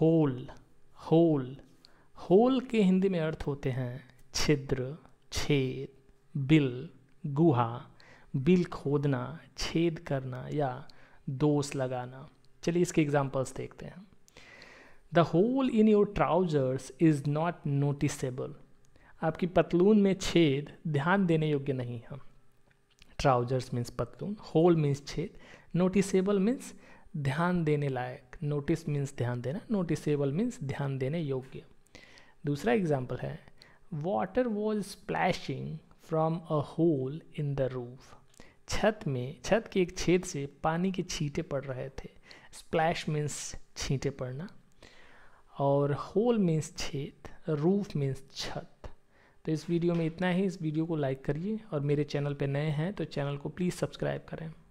whole whole whole के हिंदी में अर्थ होते हैं छिद्र छेद बिल गुहा बिल खोदना छेद करना या दोष लगाना चलिए इसके एग्जाम्पल्स देखते हैं the hole in your trousers is not noticeable आपकी पतलून में छेद ध्यान देने योग्य नहीं है ट्राउजर्स मीन्स पतलून होल मीन्स छेद नोटिसेबल मीन्स ध्यान देने लायक नोटिस मीन्स ध्यान देना नोटिसेबल मीन्स ध्यान देने योग्य दूसरा एग्जाम्पल है water was splashing from a hole in the roof छत में छत के एक छेद से पानी के छींटे पड़ रहे थे स्प्लैश मीन्स छींटे पड़ना और होल मीन्स छेद रूफ मीन्स छत तो इस वीडियो में इतना ही इस वीडियो को लाइक करिए और मेरे चैनल पर नए हैं तो चैनल को प्लीज़ सब्सक्राइब करें